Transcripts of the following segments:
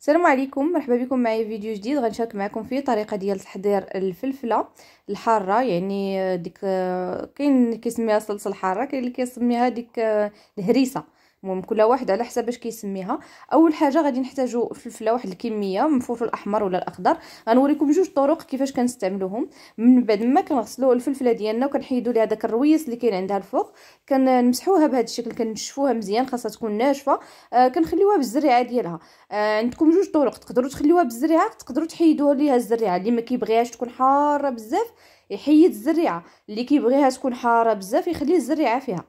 السلام عليكم مرحبا بكم معايا فيديو جديد غنشارك معكم فيه طريقه ديال تحضير الفلفله الحاره يعني ديك آه، كاين اللي كيسميها صلصه الحاره كاين اللي كيسميها ديك آه، الهريسه المهم كل واحد على حسب باش كيسميها اول حاجه غادي نحتاجو فلفله واحد الكميه من الفلفل الاحمر ولا الاخضر غنوريكم جوج طرق كيفاش كنستعملوهم من بعد ما كنغسلو الفلفله ديالنا وكنحيدو ليها داك الرويس اللي كاين عندها الفوق كنمسحوها بهذا الشكل كنشفوها مزيان خاصها تكون ناشفه آه كنخليوها بالزريعه ديالها آه عندكم جوج طرق تقدروا تخليوها بالزريعه تقدروا تحيدوا ليها الزريعه اللي ما كيبغيهاش تكون حاره بزاف يحيد الزريعه اللي كيبغيها تكون حاره بزاف يخلي الزريعه فيها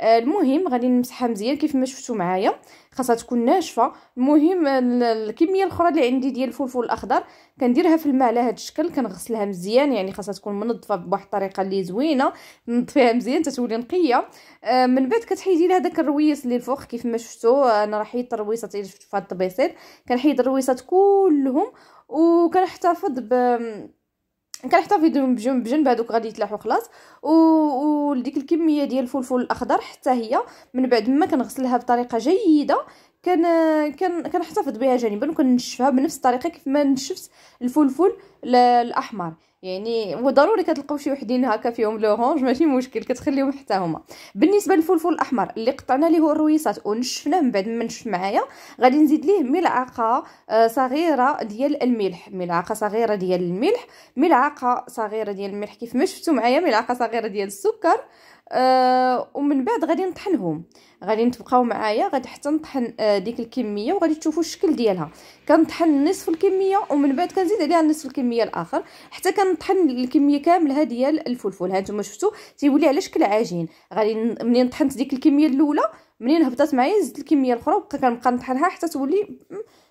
آه، المهم غادي نمسحها مزيان كيف ما شفتوا معايا خاصها تكون ناشفه المهم الكميه الاخرى اللي عندي ديال الفلفل الاخضر كنديرها في الماء على هذا الشكل كنغسلها مزيان يعني خاصها تكون منظفه بواحد الطريقه اللي زوينه نظفيها مزيان تتولي نقيه آه من بعد كتحيدي لها داك الرويس اللي الفوق كيف ما شفتوا انا راه حيدت الرويصات اللي شفتوا في هاد الطبيصير كنحيد الرويصات كلهم وكنحتفظ ب كنحتفظهم بجنب بجنب هذوك غادي يتلاحوا خلاص وديك الكميه ديال الفلفل الاخضر حتى هي من بعد ما كنغسلها بطريقه جيده كان كان كنحتفظ بها جانبا وكنشفها بنفس الطريقه كيف ما نشفت الفلفل الاحمر يعني هو ضروري كتلقاو شي وحدين هكا فيهم لوغونج ماشي مشكل كتخليهم حتى هما بالنسبه للفلفل الاحمر اللي قطعنا ليه هو الرويسات ونشفناه من بعد ما نشف معايا غادي نزيد ليه ملعقه آه، صغيره ديال الملح ملعقه صغيره ديال الملح ملعقه صغيره ديال الملح كيف ما شفتوا معايا ملعقه صغيره ديال السكر أه ومن بعد غادي نطحنهم غادي تبقاو معايا غادي حتى نطحن آه، ديك الكميه وغادي تشوفوا الشكل ديالها كنطحن نصف الكميه ومن بعد كنزيد عليها نصف الكميه الاخر حتى كنطحن الكميه كامله ديال الفلفل ها نتوما شفتوا تيولي على شكل عجين غادي منين طحنت ديك الكميه الاولى منين هبطت معايا زدت الكميه الاخرى وبقى كنبقى نطحنها حتى تولي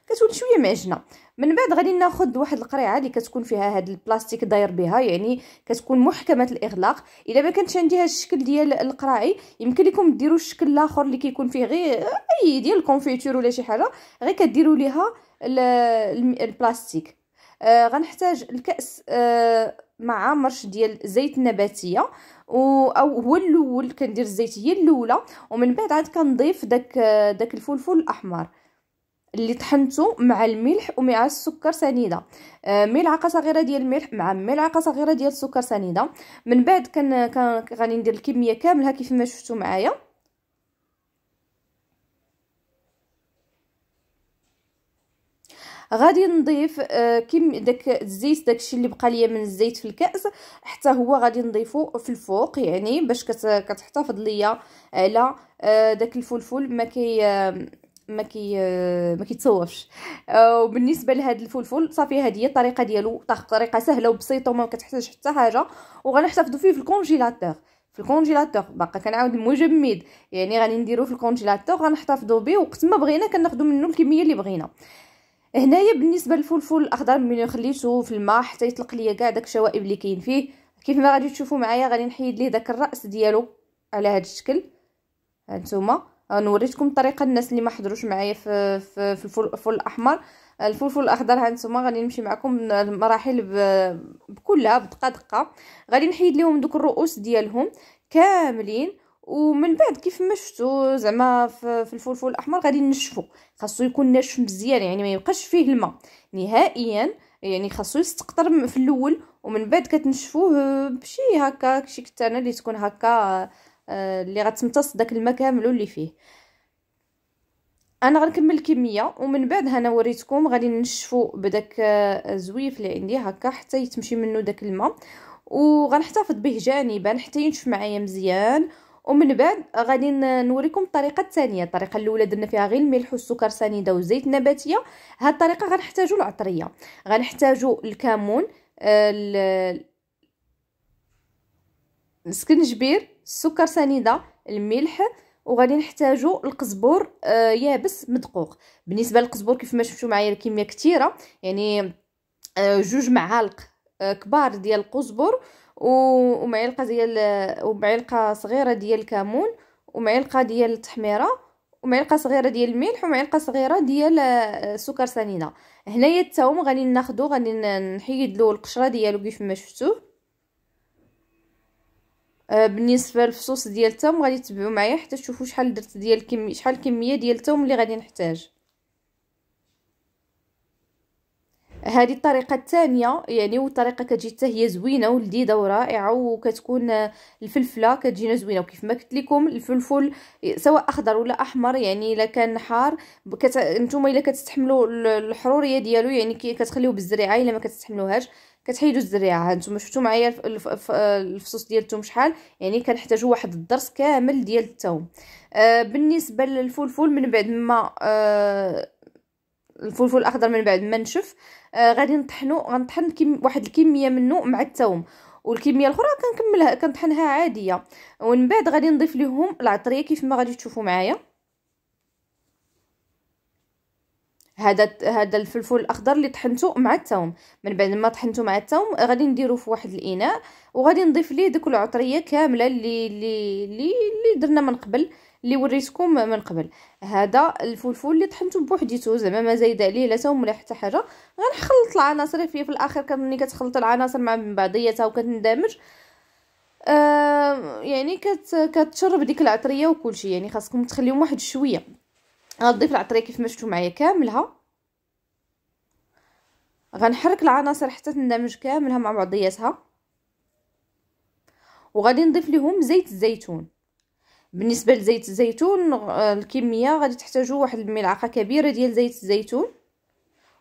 كتولي شويه معجنه من بعد غادي ناخذ واحد القريعه اللي كتكون فيها هاد البلاستيك داير بها يعني كتكون محكمه الاغلاق الا ما كانتش عندي هاد الشكل ديال القراعي يمكن لكم ديروا الشكل الاخر اللي كيكون فيه غير اي ديال الكونفيتور ولا شي حاجه غير كديروا ليها البلاستيك آه غنحتاج الكاس آه مع مرش ديال زيت النباتيه او هو الاول كندير الزيت هي الاولى ومن بعد عاد كنضيف داك آه، داك الفلفل الاحمر اللي طحنته مع الملح ومع السكر سنيده آه ملعقه صغيره ديال الملح مع ملعقه صغيره ديال السكر سنيده من بعد كان, كان غادي ندير الكميه كامله كيف ما شفتوا معايا غادي نضيف آه، كيم داك الزيت داكشي اللي بقى ليا من الزيت في الكاس حتى هو غادي نضيفه في الفوق يعني باش كتحتفظ ليا على آه، داك الفلفل ما كي آه، ما كي ما كيتصوفش وبالنسبه لهذا الفلفل صافي هذه هي الطريقه ديالو طريقه سهله وبسيطه وما كتحتاج حتى حاجه وغنحتفظوا فيه في الكونجيلاتور في الكونجيلاتور باقا كنعاود المجمد يعني غادي نديروه في الكونجيلاتور غنحتفظوا به وقت ما بغينا كناخذوا منه الكميه اللي بغينا هنايا بالنسبه للفلفل الاخضر ملي خليته في الماء حتى يطلق ليا كاع داك الشوائب اللي كاين فيه كيف ما غادي تشوفوا معايا غادي نحيد ليه داك الراس ديالو على هذا الشكل هانتوما غنوريكم الطريقه الناس اللي ما حضروش معايا في في, في الفلفل الاحمر الفلفل الاخضر هانتوما غادي نمشي معكم المراحل بكلها بدقه دقه غادي نحيد لهم دوك الرؤوس ديالهم كاملين ومن بعد كيف ما شفتوا زعما في الفلفل الاحمر غادي نشفو خاصو يكون ناشف مزيان يعني ما يبقاش فيه الماء نهائيا يعني خاصو يستقطر في الاول ومن بعد كتنشفوه بشي هكا شي كتانه اللي تكون هكا آه، اللي غتمتص داك الماء كامل اللي فيه انا غنكمل الكميه ومن بعد انا وريتكم غادي نشفو بداك الزويف آه، اللي عندي هكا حتى يتمشي منه داك الماء وغنحتفظ به جانبا حتى ينشف معايا مزيان ومن بعد غادي نوريكم الطريقه الثانيه الطريقه الاولى درنا فيها غير الملح والسكر سنيده والزيت النباتيه هاد الطريقه غنحتاجو العطريه غنحتاجو الكمون آه، السكنجبير السكر سنيده الملح وغادي نحتاجو القزبور آه، يابس مدقوق بالنسبه للقزبور كيف ما شفتوا معايا الكميه كثيره يعني آه، جوج معالق كبار ديال القزبر ومعلقه ديال ومعلقه صغيره ديال الكمون ومعلقه ديال التحميره ومعلقه صغيره ديال الملح ومعلقه صغيره ديال السكر آه، سنينه هنايا التوم غادي ناخذو غادي نحيد له القشره ديالو كيف ما شفتوه آه، بالنسبه للفصوص ديال التوم غادي تبعوا معايا حتى تشوفوا شحال درت ديال كميه شحال الكميه ديال التوم اللي غادي نحتاج هذه الطريقه الثانيه يعني والطريقه كتجي حتى هي زوينه ولذيذه ورائعه وكتكون الفلفله كتجينا زوينه وكيف ما قلت لكم الفلفل سواء اخضر ولا احمر يعني الا كان حار كت... نتوما الا كتستحملوا الحروريه ديالو يعني كتخليوه بالزريعه الا ما كتستحملوهاش كتحيدوا الزريعه هانتوما شفتوا معايا الفصوص ديال الثوم شحال يعني كنحتاجوا واحد الضرس كامل ديال الثوم آه بالنسبه للفلفل من بعد ما آه الفلفل الاخضر من بعد ما نشف آه غادي نطحنو غنطحن كم واحد الكميه منه مع التوم والكميه الاخرى كنكملها كنطحنها عاديه ومن بعد غادي نضيف لهم العطريه كيف ما غادي تشوفوا معايا هذا هذا الفلفل الاخضر اللي طحنته مع الثوم من بعد ما طحنته مع الثوم غادي نديرو في واحد الاناء وغادي نضيف ليه ديك العطريه كامله اللي اللي اللي, اللي درنا من قبل اللي وريتكم من قبل هذا الفلفل اللي طحنته بوحديته زعما ما زايد عليه لا ثوم ولا حتى حاجه غنخلط العناصر فيه في الاخر ملي كتخلط العناصر مع بعضياتها وكتندمج آه يعني كت كتشرب ديك العطريه وكلشي يعني خاصكم تخليهم واحد شويه غنضيف العطريه كيف ما شفتوا معايا كاملها غنحرك العناصر حتى تندمج كاملها مع بعضياتها وغادي نضيف لهم زيت الزيتون بالنسبه لزيت الزيتون الكميه غادي تحتاجوا واحد الملعقه كبيره ديال زيت الزيتون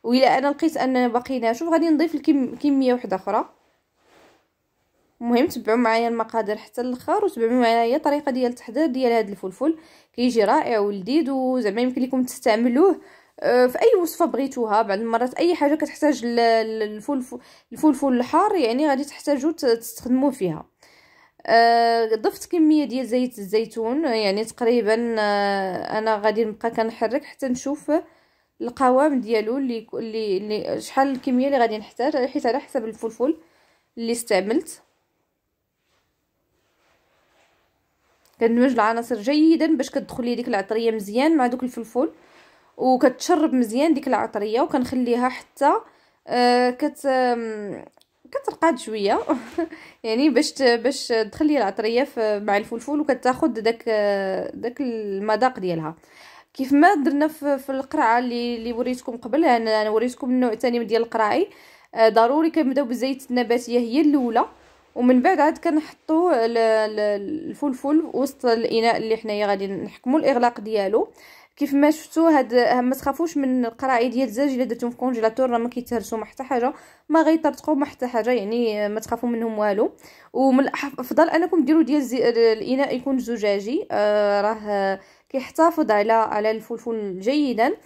وإلا انا لقيت ان باقي ناشف غادي نضيف الكميه واحده اخرى المهم تبعوا معايا المقادير حتى الاخر وتبعوا معايا الطريقه ديال التحضير ديال هذا الفلفل كيجي رائع ولذيذ وزعما يمكن لكم تستعملوه آه، في اي وصفه بغيتوها بعض المرات اي حاجه كتحتاج الفلفل الفلفل الحار يعني غادي تحتاجوا تستخدموه فيها آه، ضفت كميه ديال زيت الزيتون يعني تقريبا آه، انا غادي نبقى كنحرك حتى نشوف القوام ديالو اللي اللي شحال الكميه اللي غادي نحتاج حيت على حسب الفلفل اللي استعملت كندمج العناصر جيدا باش كتدخل لي ديك العطريه مزيان مع دوك الفلفل وكتشرب مزيان ديك العطريه وكنخليها حتى آه كت كترقد كترقاد شويه يعني باش باش تخلي العطريه مع الفلفل وكتاخذ داك آه، داك المذاق ديالها كيف ما درنا في, القرعه اللي اللي وريتكم قبل انا, أنا وريتكم النوع الثاني ديال القراعي آه، ضروري كنبداو بالزيت النباتيه هي الاولى ومن بعد عاد كنحطو الفلفل وسط الاناء اللي حنايا غادي نحكمو الاغلاق ديالو كيف ما شفتوا هاد ما تخافوش من القراعي ديال الدجاج الا درتهم في كونجيلاتور راه ما كيتهرسوا ما حتى حاجه ما غيطرطقوا ما حتى حاجه يعني ما تخافوا منهم والو ومن الافضل انكم ديروا ديال زي... الاناء يكون زجاجي آه راه كيحتفظ على على الفلفل جيدا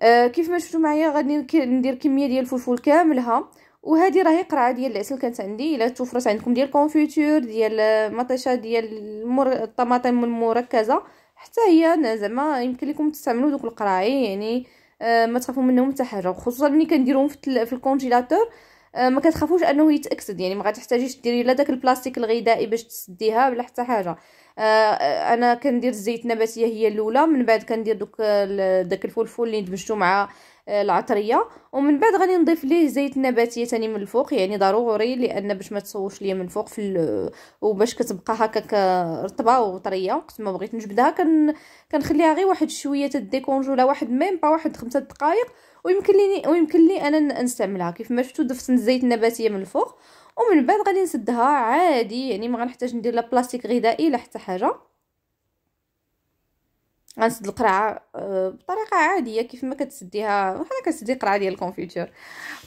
آه كيف ما شفتوا معايا غادي ندير كميه ديال الفلفل كاملها وهذه راهي قرعه ديال العسل كانت عندي الا توفرت عندكم ديال كونفيتور ديال مطيشه ديال المر... الطماطم المركزه حتى هي زعما يمكن لكم تستعملوا دوك القراعي يعني آه ما تخافوا منهم حتى حاجه خصوصا ملي كنديروهم في, في الكونجيلاتور آه ما كتخافوش انه يتاكسد يعني ما غتحتاجيش ديري لا داك البلاستيك الغذائي باش تسديها ولا حتى حاجه آه، انا كندير الزيت النباتيه هي الاولى من بعد كندير دوك داك الفلفل اللي دمجتو مع آه، العطريه ومن بعد غادي نضيف ليه زيت النباتيه ثاني من الفوق يعني ضروري لان باش ما تصوش ليا من الفوق في وباش كتبقى هكاك رطبه وطريه وقت ما بغيت نجبدها كن كنخليها غير واحد شويه تديكونجو واحد ميم با واحد خمسة دقائق ويمكن لي ويمكن لي انا نستعملها كيف ما شفتوا دفت الزيت النباتيه من الفوق ومن بعد غادي نسدها عادي يعني ما غنحتاج ندير لا بلاستيك غذائي لا حتى حاجه غنسد القرعه آه، بطريقه عاديه كيف ما كتسديها بحال كتسدي القرعه ديال الكونفيتير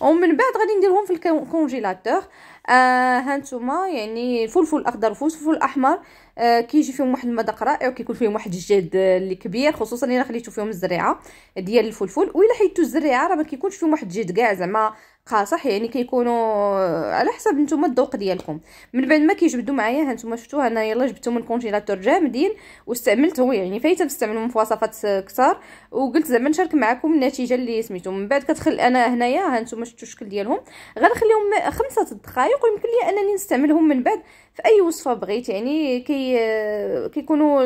ومن بعد غادي نديرهم في الكونجيلاتور آه هانتوما يعني الفلفل الاخضر والفلفل الاحمر آه كيجي فيهم واحد المذاق رائع وكيكون فيهم واحد الجهد اللي كبير خصوصا الا خليتو فيهم الزريعه ديال الفلفل و الا حيدتو الزريعه راه ما كيكونش فيهم واحد الجهد كاع زعما قاصح اه، يعني كيكونوا اه، على حسب نتوما الذوق ديالكم من بعد ما كيجبدوا معايا ها نتوما شفتوها انا يلا جبتهم من الكونجيلاتور جامدين واستعملته يعني فايته نستعملهم في وصفات كثار وقلت زعما نشارك معكم النتيجه اللي سميتو من بعد كتخل انا هنايا ها نتوما شفتوا الشكل ديالهم غنخليهم خمسة دقائق ويمكن لي انني نستعملهم من بعد في اي وصفه بغيت يعني كي اه، كيكونوا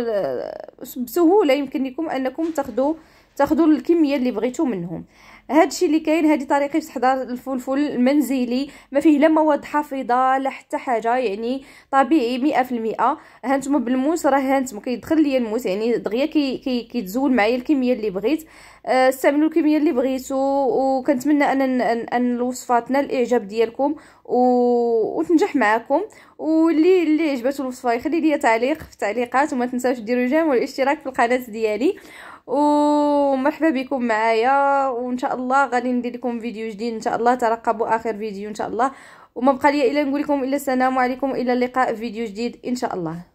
بسهوله يمكن لكم انكم تاخذوا تاخذوا الكميه اللي بغيتو منهم هادشي اللي كاين هذه طريقه في تحضر الفلفل المنزلي ما فيه لا مواد حافظه لا حتى حاجه يعني طبيعي 100% هانتوما بالموس راه هانتوما كيدخل ليا الموس يعني دغيا كي كي كيتزول معايا الكميه اللي بغيت آه، استعملوا الكميه اللي بغيتو وكنتمنى ان ان الوصفه تنال الاعجاب ديالكم و... وتنجح معكم واللي اللي عجبته الوصفه يخلي لي تعليق في التعليقات وما تنساوش ديروا جيم والاشتراك في القناه ديالي ومرحبا بكم معايا وان شاء الله غادي ندير لكم فيديو جديد ان شاء الله ترقبوا اخر فيديو ان شاء الله وما بقى لي الا نقول لكم الا السلام عليكم الى اللقاء في فيديو جديد ان شاء الله